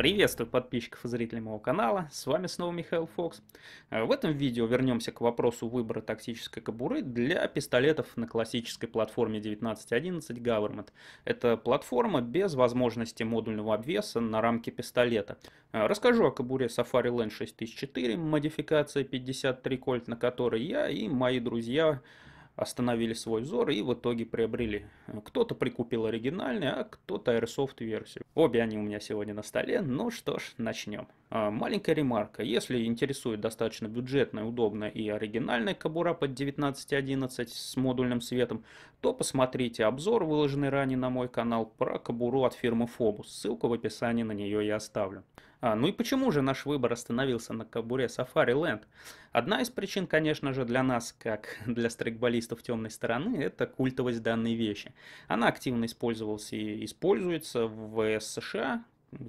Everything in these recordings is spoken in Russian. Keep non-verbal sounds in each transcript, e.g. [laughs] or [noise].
Приветствую подписчиков и зрителей моего канала, с вами снова Михаил Фокс. Э, в этом видео вернемся к вопросу выбора тактической кобуры для пистолетов на классической платформе 1911 Government. Это платформа без возможности модульного обвеса на рамке пистолета. Э, расскажу о кобуре Safari Land 6004, модификация 53 кольт, на которой я и мои друзья остановили свой взор и в итоге приобрели. Кто-то прикупил оригинальный, а кто-то Airsoft версию. Обе они у меня сегодня на столе. Ну что ж, начнем. А, маленькая ремарка. Если интересует достаточно бюджетная, удобная и оригинальная кабура под 19.11 с модульным светом, то посмотрите обзор, выложенный ранее на мой канал, про кабуру от фирмы Phobos. Ссылку в описании на нее я оставлю. А, ну и почему же наш выбор остановился на кабуре Safari Land? Одна из причин, конечно же, для нас, как [laughs] для стрейкболистов темной стороны, это культовость данной вещи. Она активно использовалась и используется в США,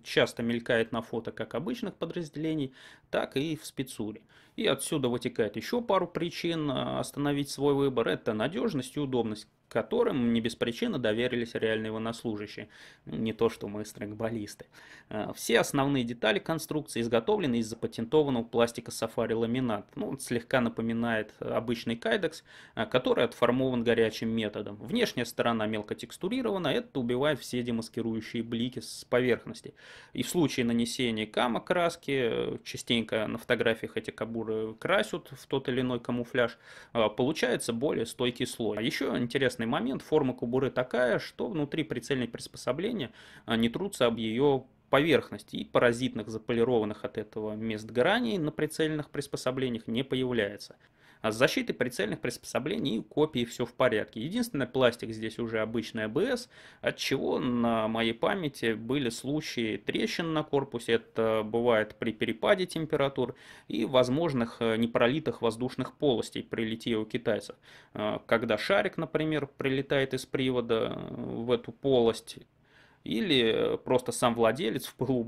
часто мелькает на фото как обычных подразделений, так и в спецуре. И отсюда вытекает еще пару причин а, остановить свой выбор. Это надежность и удобность которым не без причины доверились реальные военнослужащие, ну, не то что мы стрэнгболисты. Э, все основные детали конструкции изготовлены из запатентованного пластика Safari ламинат. Ну, он слегка напоминает обычный кайдекс, э, который отформован горячим методом. Внешняя сторона мелко текстурирована, это убивает все демаскирующие блики с поверхности. И в случае нанесения кама краски, э, частенько на фотографиях эти кабуры красят в тот или иной камуфляж, получается более стойкий слой. А еще интересно интересный момент. Форма кобуры такая, что внутри прицельные приспособления а, не трутся об ее поверхности и паразитных заполированных от этого мест граней на прицельных приспособлениях не появляется. А с прицельных приспособлений и копии все в порядке. Единственное, пластик здесь уже обычный ABS, от чего на моей памяти были случаи трещин на корпусе. Это бывает при перепаде температур и возможных э, непролитых воздушных полостей при литье у китайцев. Э, когда шарик, например, прилетает из привода э, в эту полость, или просто сам владелец в пылу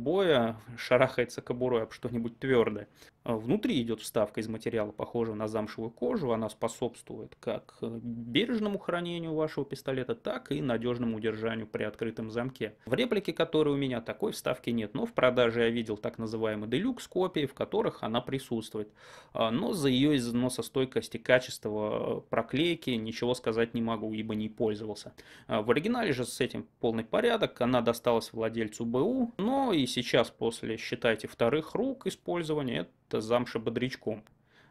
шарахается кобурой об что-нибудь твердое. А внутри идет вставка из материала, похожего на замшевую кожу. Она способствует как э, бережному хранению вашего пистолета, так и надежному удержанию при открытом замке. В реплике, которой у меня, такой вставки нет, но в продаже я видел так называемые делюкс копии, в которых она присутствует. А, но за ее износостойкость и качество э, проклейки ничего сказать не могу, ибо не пользовался. А, в оригинале же с этим полный порядок. Она досталась владельцу БУ, но и сейчас после, считайте, вторых рук использования, замшебодрячком.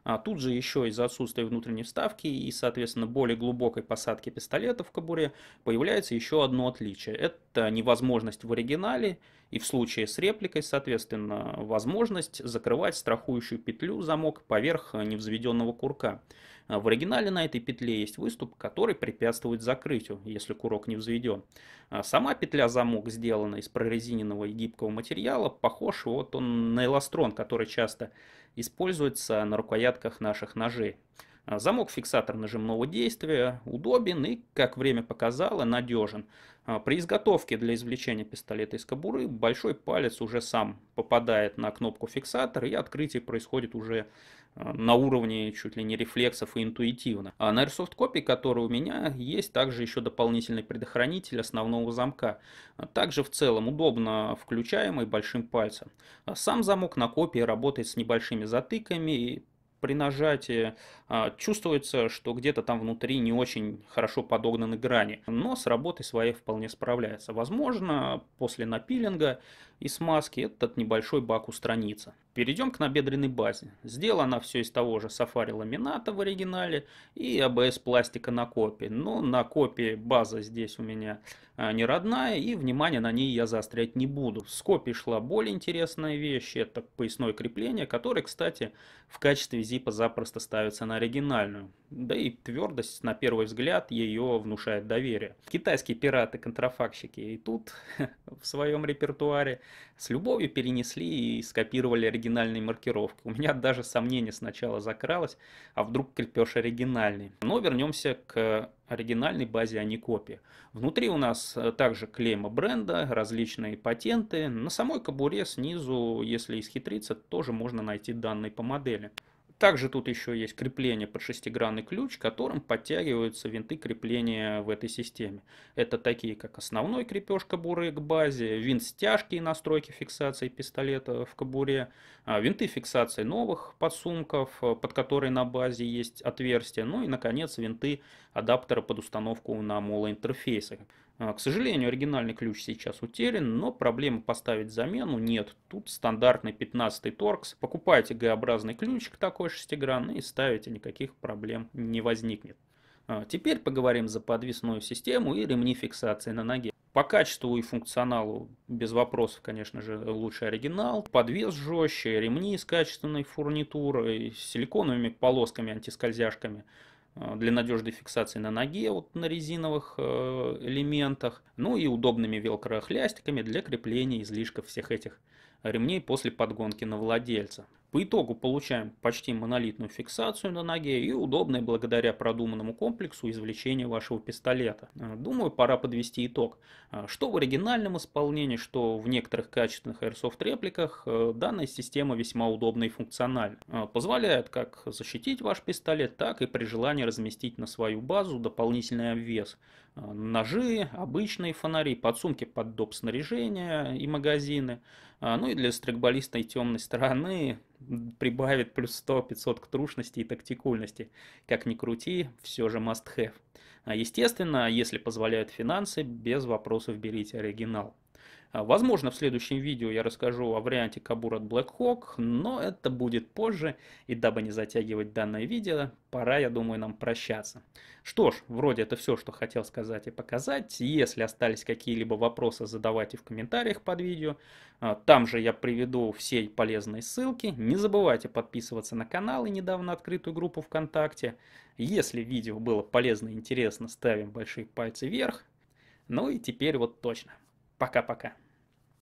А тут же еще из-за отсутствия внутренней вставки и, соответственно, более глубокой посадки пистолета в кобуре появляется еще одно отличие. Это невозможность в оригинале и в случае с репликой, соответственно, возможность закрывать страхующую петлю замок поверх невзведенного курка. А в оригинале на этой петле есть выступ, который препятствует закрытию, если курок не взведен. А сама петля замок сделана из прорезиненного и гибкого материала, похож вот он на эластрон, который часто используется на рукоятках наших ножей. Э, Замок-фиксатор нажимного действия удобен и, как время показало, надежен. Э, при изготовке для извлечения пистолета из кобуры большой палец уже сам попадает на кнопку фиксатора и открытие происходит уже э, на уровне чуть ли не рефлексов и интуитивно. А на Airsoft Copy, который у меня, есть также еще дополнительный предохранитель основного замка. Также в целом удобно включаемый большим пальцем. Сам замок на копии работает с небольшими затыками и при нажатии. А, чувствуется, что где-то там внутри не очень хорошо подогнаны грани, но с работой своей вполне справляется. Возможно, после напилинга и смазки этот небольшой бак устранится. Перейдем к набедренной базе. Сделано все из того же сафари ламината в оригинале и ABS пластика на копии. Но на копии база здесь у меня а, не родная и внимание на ней я заострять не буду. С копии шла более интересная вещь, это поясное крепление, которое, кстати, в качестве зипа запросто ставится на оригинальную да и твердость, на первый взгляд, ее внушает доверие. Китайские пираты-контрафакщики и тут [laughs] в своем репертуаре с любовью перенесли и скопировали оригинальные маркировки. У меня даже сомнение сначала закралось, а вдруг крепеж оригинальный. Но вернемся к оригинальной базе, а не копии. Внутри у нас э, также клейма бренда, различные патенты. На самой кобуре снизу, если исхитриться, тоже можно найти данные по модели. Также тут еще есть крепление под шестигранный ключ, которым подтягиваются винты крепления в этой системе. Это такие, как основной крепеж кобуры к базе, винт стяжки и настройки фиксации пистолета в кобуре, а, винты фиксации новых подсумков, э, под которые на базе есть отверстие. ну и, наконец, винты адаптера под установку на моло молоинтерфейсах. А, к сожалению, оригинальный ключ сейчас утерян, но проблемы поставить замену нет. Тут стандартный 15 торкс. Покупайте Г-образный ключик такой шестигранный и ставите, никаких проблем не возникнет. А, теперь поговорим за подвесную систему и ремни фиксации на ноге. По качеству и функционалу без вопросов, конечно же, лучше оригинал. Подвес жестче, ремни с качественной фурнитурой, силиконовыми полосками, антискользяшками – Э, для надежной фиксации на ноге вот на резиновых э, элементах, ну и удобными велкро-хлястиками для крепления излишков всех этих ремней после подгонки на владельца. По итогу получаем почти монолитную фиксацию на ноге и удобное благодаря продуманному комплексу извлечение вашего пистолета. Э, думаю, пора подвести итог. Э, что в оригинальном исполнении, что в некоторых качественных Airsoft репликах, э, данная система весьма удобна и функциональна. Позволяет как защитить ваш пистолет, так и при желании разместить на свою базу дополнительный обвес. Ножи, обычные фонари, подсумки под доп. снаряжения и магазины – а, ну и для стрикболистной темной стороны [laughs] прибавит плюс 100-500 к трушности и тактикульности. Как ни крути, все же must have. А, естественно, если позволяют финансы, без вопросов берите оригинал. А, возможно, в следующем видео я расскажу о варианте кабур от Black Hawk, но это будет позже, и дабы не затягивать данное видео, пора, я думаю, нам прощаться. Что ж, вроде это все, что хотел сказать и показать. Если остались какие-либо вопросы, задавайте в комментариях под видео. А, там же я приведу все полезные ссылки. Не забывайте подписываться на канал и недавно открытую группу ВКонтакте. Если видео было полезно и интересно, ставим большие пальцы вверх. Ну и теперь вот точно. Пока-пока.